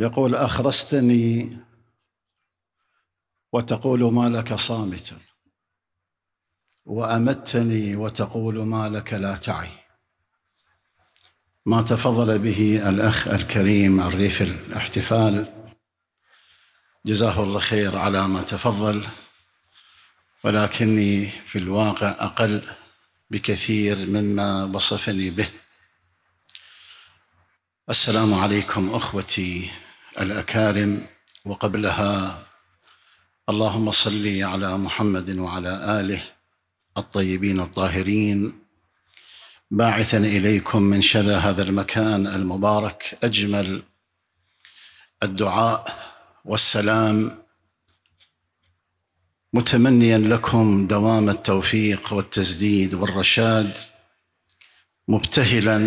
يقول أخرستني وتقول ما لك صامت وأمتني وتقول ما لك لا تعي ما تفضل به الأخ الكريم الريف الاحتفال جزاه الله خير على ما تفضل ولكني في الواقع أقل بكثير مما وصفني به السلام عليكم أخوتي الأكارم وقبلها اللهم صل على محمد وعلى آله الطيبين الطاهرين باعثا إليكم من شذا هذا المكان المبارك أجمل الدعاء والسلام متمنيا لكم دوام التوفيق والتسديد والرشاد مبتهلا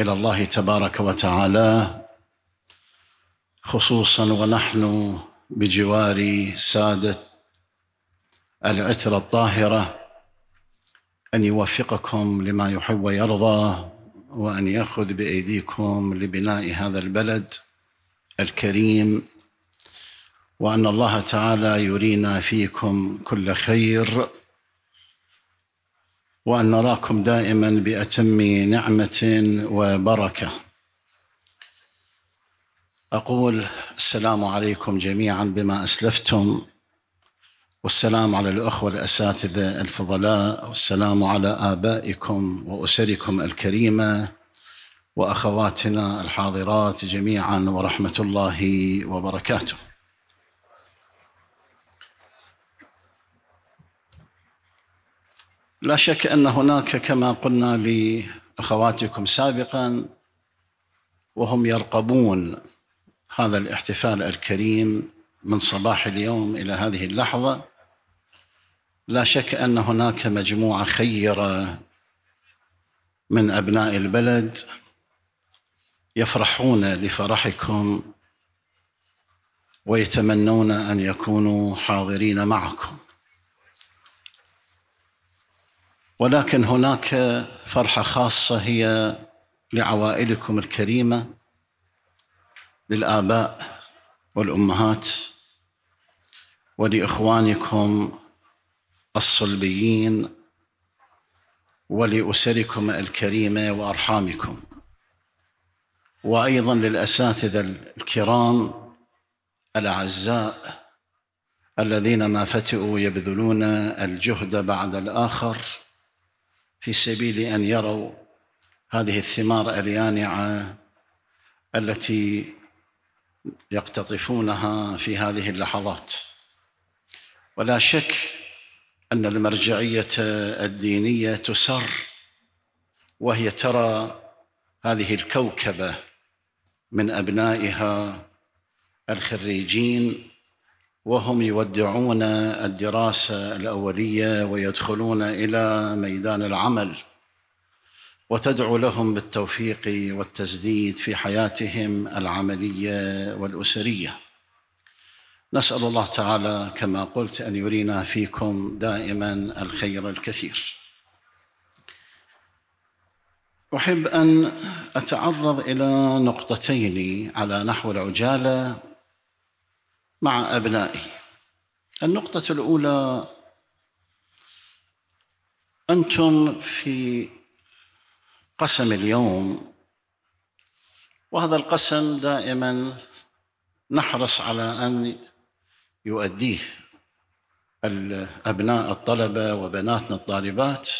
الى الله تبارك وتعالى خصوصا ونحن بجوار ساده العتره الطاهره ان يوفقكم لما يحب ويرضى وان ياخذ بايديكم لبناء هذا البلد الكريم وان الله تعالى يرينا فيكم كل خير وان نراكم دائما باتم نعمه وبركه أقول السلام عليكم جميعا بما أسلفتم والسلام على الأخوة الأساتذة الفضلاء والسلام على آبائكم وأسركم الكريمة وأخواتنا الحاضرات جميعا ورحمة الله وبركاته لا شك أن هناك كما قلنا لأخواتكم سابقا وهم يرقبون هذا الاحتفال الكريم من صباح اليوم الى هذه اللحظه لا شك ان هناك مجموعه خيره من ابناء البلد يفرحون لفرحكم ويتمنون ان يكونوا حاضرين معكم ولكن هناك فرحه خاصه هي لعوائلكم الكريمه للآباء والأمهات ولإخوانكم الصلبيين ولأسركم الكريمة وأرحامكم وأيضا للأساتذة الكرام الأعزاء الذين ما فتئوا يبذلون الجهد بعد الآخر في سبيل أن يروا هذه الثمار اليانعة التي يقتطفونها في هذه اللحظات ولا شك ان المرجعيه الدينيه تسر وهي ترى هذه الكوكبه من ابنائها الخريجين وهم يودعون الدراسه الاوليه ويدخلون الى ميدان العمل وتدعو لهم بالتوفيق والتسديد في حياتهم العمليه والاسريه نسال الله تعالى كما قلت ان يرينا فيكم دائما الخير الكثير احب ان اتعرض الى نقطتين على نحو العجاله مع ابنائي النقطه الاولى انتم في قسم اليوم وهذا القسم دائما نحرص على ان يؤديه الابناء الطلبه وبناتنا الطالبات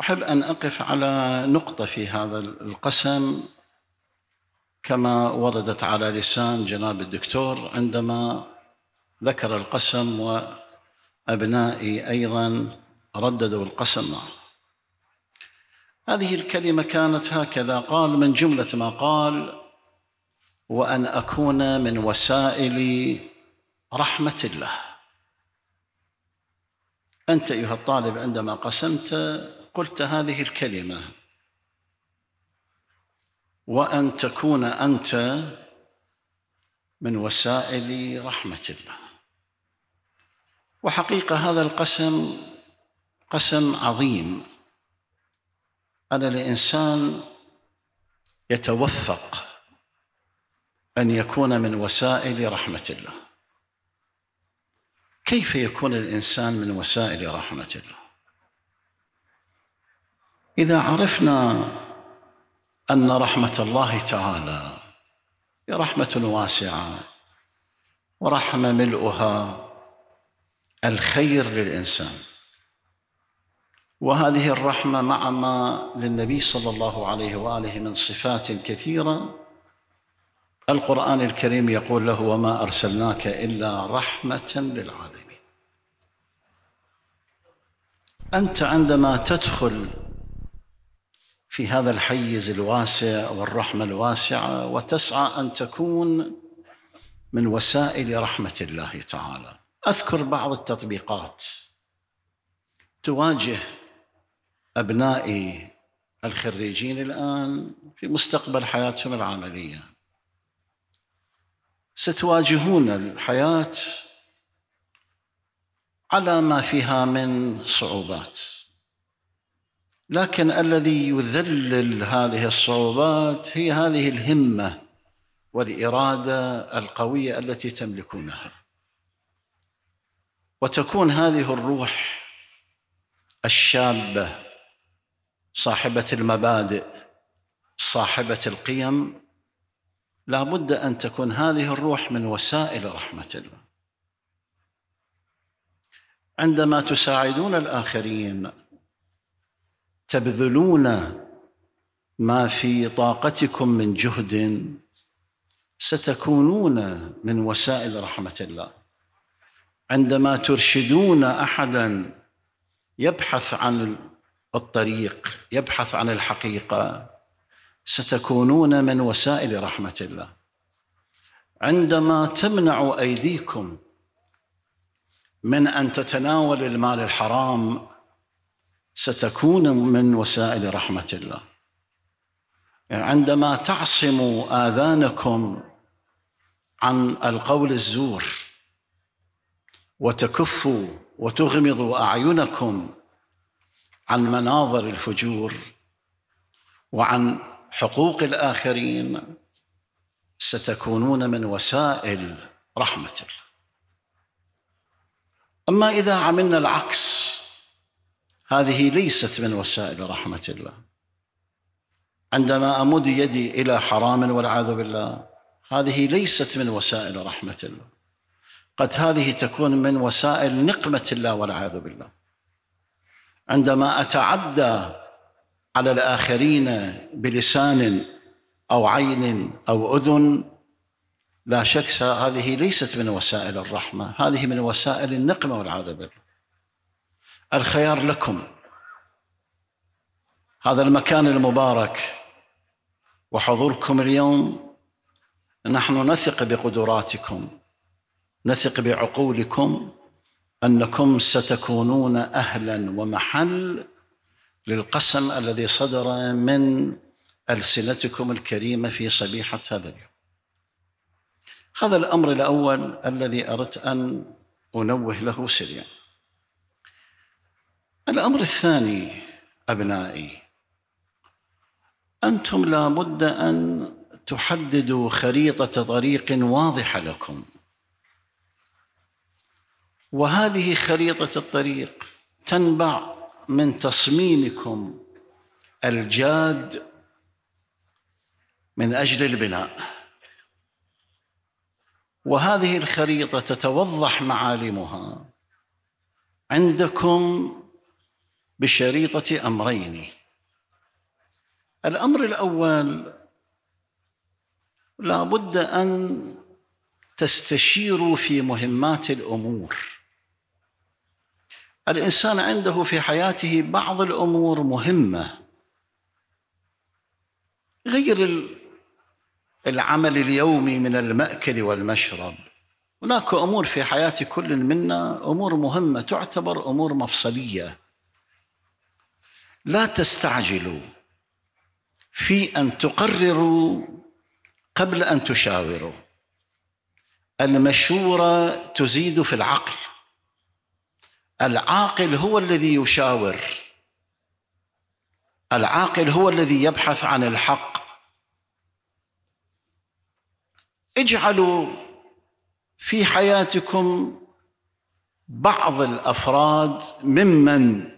احب ان اقف على نقطه في هذا القسم كما وردت على لسان جناب الدكتور عندما ذكر القسم وابنائي ايضا رددوا القسم معه هذه الكلمه كانت هكذا قال من جمله ما قال وان اكون من وسائل رحمه الله انت ايها الطالب عندما قسمت قلت هذه الكلمه وان تكون انت من وسائل رحمه الله وحقيقه هذا القسم قسم عظيم على الانسان يتوثق ان يكون من وسائل رحمه الله كيف يكون الانسان من وسائل رحمه الله اذا عرفنا ان رحمه الله تعالى هي رحمه واسعه ورحمه ملؤها الخير للانسان وهذه الرحمه مع نعم ما للنبي صلى الله عليه واله من صفات كثيره القران الكريم يقول له وما ارسلناك الا رحمه للعالمين انت عندما تدخل في هذا الحيز الواسع والرحمه الواسعه وتسعى ان تكون من وسائل رحمه الله تعالى اذكر بعض التطبيقات تواجه أبنائي الخريجين الآن في مستقبل حياتهم العملية ستواجهون الحياة على ما فيها من صعوبات لكن الذي يذلل هذه الصعوبات هي هذه الهمه والاراده القويه التي تملكونها وتكون هذه الروح الشابه صاحبه المبادئ صاحبه القيم لا بد ان تكون هذه الروح من وسائل رحمه الله عندما تساعدون الاخرين تبذلون ما في طاقتكم من جهد ستكونون من وسائل رحمه الله عندما ترشدون احدا يبحث عن الطريق يبحث عن الحقيقه ستكونون من وسائل رحمه الله عندما تمنع ايديكم من ان تتناولوا المال الحرام ستكون من وسائل رحمه الله عندما تعصم اذانكم عن القول الزور وتكفوا وتغمضوا اعينكم عن مناظر الفجور وعن حقوق الاخرين ستكونون من وسائل رحمه الله اما اذا عملنا العكس هذه ليست من وسائل رحمه الله عندما امد يدي الى حرام والعياذ بالله هذه ليست من وسائل رحمه الله قد هذه تكون من وسائل نقمه الله والعياذ بالله عندما اتعدى على الاخرين بلسان او عين او اذن لا شك هذه ليست من وسائل الرحمه هذه من وسائل النقمه والعياذ بالله الخيار لكم هذا المكان المبارك وحضوركم اليوم نحن نثق بقدراتكم نثق بعقولكم انكم ستكونون اهلا ومحل للقسم الذي صدر من السنتكم الكريمه في صبيحه هذا اليوم. هذا الامر الاول الذي اردت ان انوه له سريا. الامر الثاني ابنائي انتم لابد ان تحددوا خريطه طريق واضحه لكم وهذه خريطه الطريق تنبع من تصميمكم الجاد من اجل البناء وهذه الخريطه تتوضح معالمها عندكم بشريطه امرين الامر الاول لا بد ان تستشيروا في مهمات الامور الانسان عنده في حياته بعض الامور مهمه غير العمل اليومي من الماكل والمشرب هناك امور في حياه كل منا امور مهمه تعتبر امور مفصليه لا تستعجلوا في ان تقرروا قبل ان تشاوروا المشوره تزيد في العقل العاقل هو الذي يشاور العاقل هو الذي يبحث عن الحق اجعلوا في حياتكم بعض الافراد ممن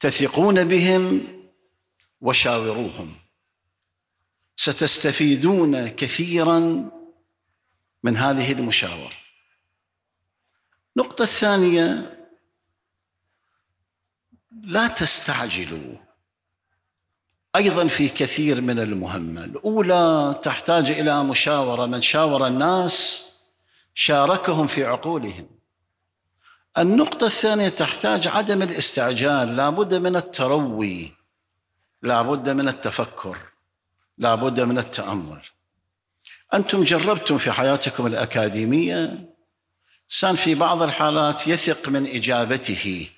تثقون بهم وشاوروهم ستستفيدون كثيرا من هذه المشاوره النقطه الثانيه لا تستعجلوا ايضا في كثير من المهمه الاولى تحتاج الى مشاوره من شاور الناس شاركهم في عقولهم النقطه الثانيه تحتاج عدم الاستعجال لابد من التروي لابد من التفكر لابد من التامل انتم جربتم في حياتكم الاكاديميه انسان في بعض الحالات يثق من اجابته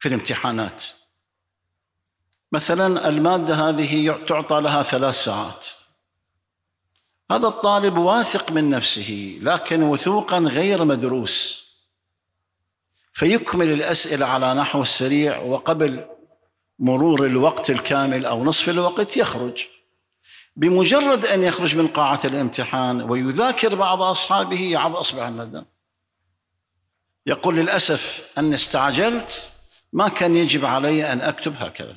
في الامتحانات مثلا المادة هذه تعطى لها ثلاث ساعات هذا الطالب واثق من نفسه لكن وثوقا غير مدروس فيكمل الأسئلة على نحو السريع وقبل مرور الوقت الكامل أو نصف الوقت يخرج بمجرد أن يخرج من قاعة الامتحان ويذاكر بعض أصحابه يعض أصبع الندم يقول للأسف أن استعجلت ما كان يجب علي ان اكتب هكذا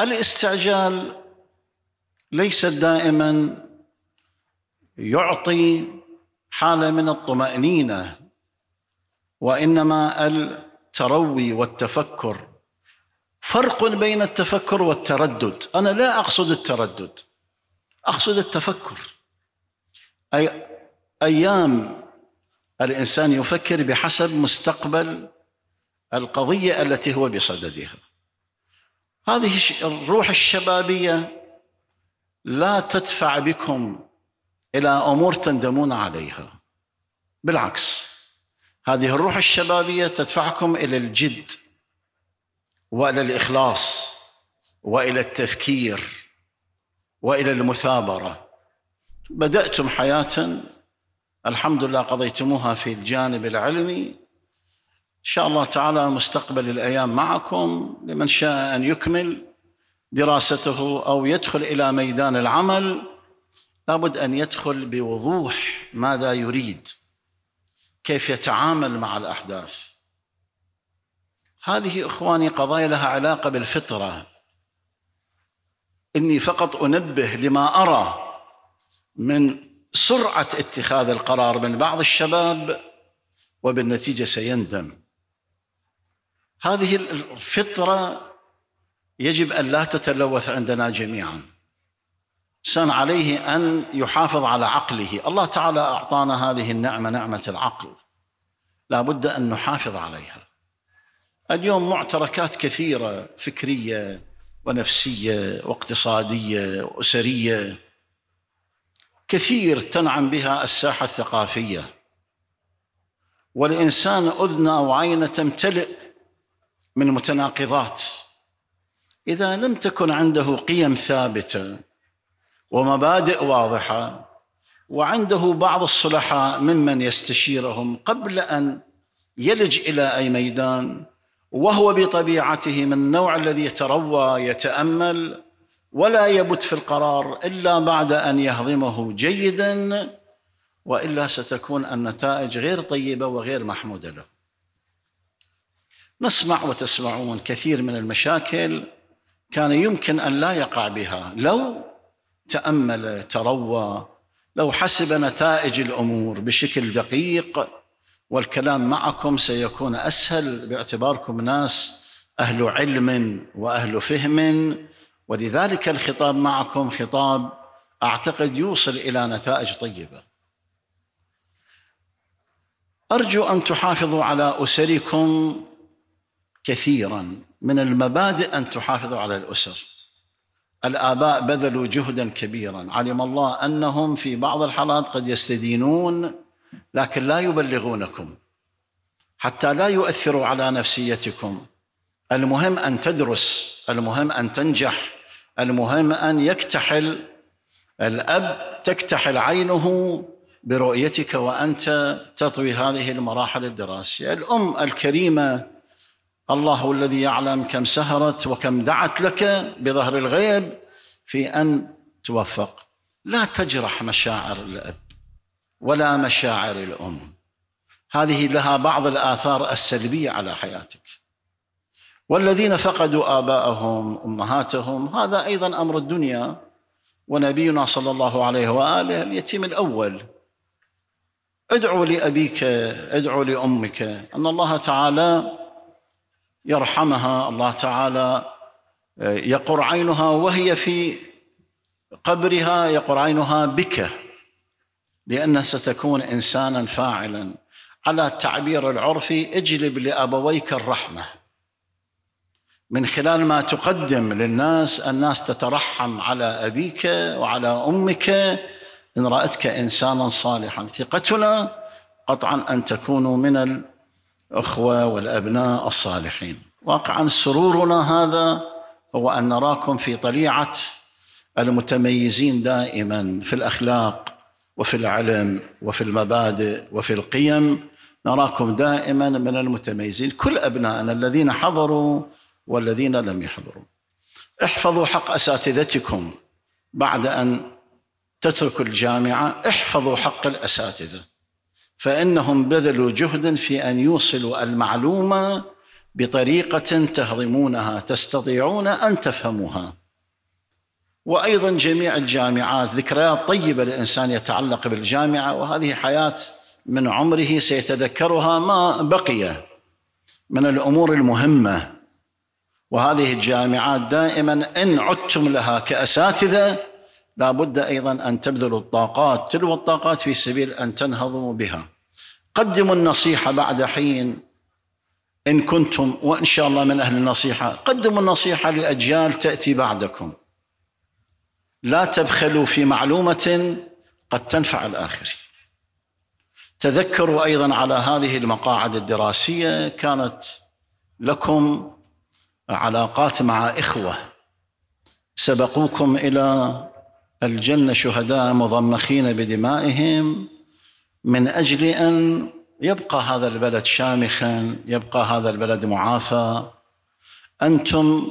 الاستعجال ليس دائما يعطي حاله من الطمانينه وانما التروي والتفكر فرق بين التفكر والتردد انا لا اقصد التردد اقصد التفكر اي ايام الانسان يفكر بحسب مستقبل القضية التي هو بصددها هذه الروح الشبابية لا تدفع بكم إلى أمور تندمون عليها بالعكس هذه الروح الشبابية تدفعكم إلى الجد وإلى الإخلاص وإلى التفكير وإلى المثابرة بدأتم حياة الحمد لله قضيتموها في الجانب العلمي ان شاء الله تعالى مستقبل الايام معكم لمن شاء ان يكمل دراسته او يدخل الى ميدان العمل لابد ان يدخل بوضوح ماذا يريد كيف يتعامل مع الاحداث هذه اخواني قضايا لها علاقه بالفطره اني فقط انبه لما ارى من سرعه اتخاذ القرار من بعض الشباب وبالنتيجه سيندم هذه الفطره يجب ان لا تتلوث عندنا جميعا الانسان عليه ان يحافظ على عقله الله تعالى اعطانا هذه النعمه نعمه العقل لا بد ان نحافظ عليها اليوم معتركات كثيره فكريه ونفسيه واقتصاديه واسريه كثير تنعم بها الساحه الثقافيه والانسان اذنى وعينه تمتلئ من متناقضات اذا لم تكن عنده قيم ثابته ومبادئ واضحه وعنده بعض الصلحاء ممن يستشيرهم قبل ان يلج الى اي ميدان وهو بطبيعته من النوع الذي يتروى يتامل ولا يبت في القرار الا بعد ان يهضمه جيدا والا ستكون النتائج غير طيبه وغير محموده له نسمع وتسمعون كثير من المشاكل كان يمكن ان لا يقع بها لو تامل تروى لو حسب نتائج الامور بشكل دقيق والكلام معكم سيكون اسهل باعتباركم ناس اهل علم واهل فهم ولذلك الخطاب معكم خطاب اعتقد يوصل الى نتائج طيبه ارجو ان تحافظوا على اسركم كثيرا من المبادئ أن تحافظوا على الأسر الآباء بذلوا جهدا كبيرا علم الله أنهم في بعض الحالات قد يستدينون لكن لا يبلغونكم حتى لا يؤثروا على نفسيتكم المهم أن تدرس المهم أن تنجح المهم أن يكتحل الأب تكتحل عينه برؤيتك وأنت تطوي هذه المراحل الدراسية الأم الكريمة الله الذي يعلم كم سهرت وكم دعت لك بظهر الغيب في ان توفق لا تجرح مشاعر الاب ولا مشاعر الام هذه لها بعض الاثار السلبيه على حياتك والذين فقدوا اباءهم امهاتهم هذا ايضا امر الدنيا ونبينا صلى الله عليه واله اليتيم الاول ادعو لابيك ادعو لامك ان الله تعالى يرحمها الله تعالى آه، يقر عينها وهي في قبرها يقر عينها بك لأنها ستكون إنسانا فاعلا على التعبير العرفي اجلب لأبويك الرحمة من خلال ما تقدم للناس الناس تترحم على أبيك وعلى أمك إن رأتك إنسانا صالحا ثقتنا قطعا أن تكونوا من الأخوة والأبناء الصالحين واقعا سرورنا هذا هو أن نراكم في طليعة المتميزين دائما في الأخلاق وفي العلم وفي المبادئ وفي القيم نراكم دائما من المتميزين كل أبنائنا الذين حضروا والذين لم يحضروا احفظوا حق أساتذتكم بعد أن تتركوا الجامعة احفظوا حق الأساتذة فانهم بذلوا جهدا في ان يوصلوا المعلومه بطريقه تهضمونها تستطيعون ان تفهموها وايضا جميع الجامعات ذكريات طيبه للانسان يتعلق بالجامعه وهذه حياه من عمره سيتذكرها ما بقي من الامور المهمه وهذه الجامعات دائما ان عدتم لها كاساتذه لا بد أيضا أن تبذلوا الطاقات تلو الطاقات في سبيل أن تنهضوا بها قدموا النصيحة بعد حين إن كنتم وإن شاء الله من أهل النصيحة قدموا النصيحة لأجيال تأتي بعدكم لا تبخلوا في معلومة قد تنفع الآخرين تذكروا أيضا على هذه المقاعد الدراسية كانت لكم علاقات مع إخوة سبقوكم إلى الجنة شهداء مضمخين بدمائهم من أجل أن يبقى هذا البلد شامخا يبقى هذا البلد معافى أنتم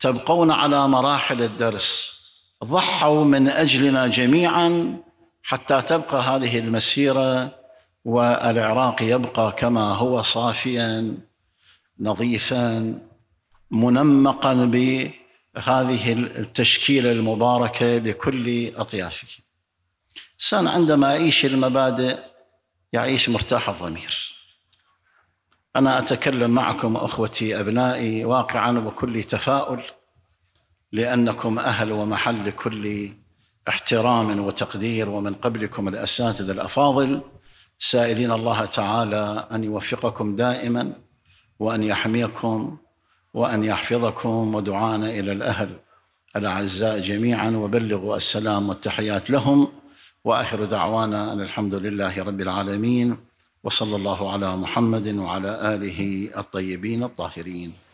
تبقون على مراحل الدرس ضحوا من أجلنا جميعا حتى تبقى هذه المسيرة والعراق يبقى كما هو صافيا نظيفا منمقا ب هذه التشكيلة المباركة لكل أطيافه الإنسان عندما يعيش المبادئ يعيش مرتاح الضمير أنا أتكلم معكم أخوتي أبنائي واقعا وكل تفاؤل لأنكم أهل ومحل كل احترام وتقدير ومن قبلكم الأساتذة الأفاضل سائلين الله تعالى أن يوفقكم دائما وأن يحميكم وأن يحفظكم ودعانا إلى الأهل الأعزاء جميعا وبلغوا السلام والتحيات لهم وآخر دعوانا أن الحمد لله رب العالمين وصلى الله على محمد وعلى آله الطيبين الطاهرين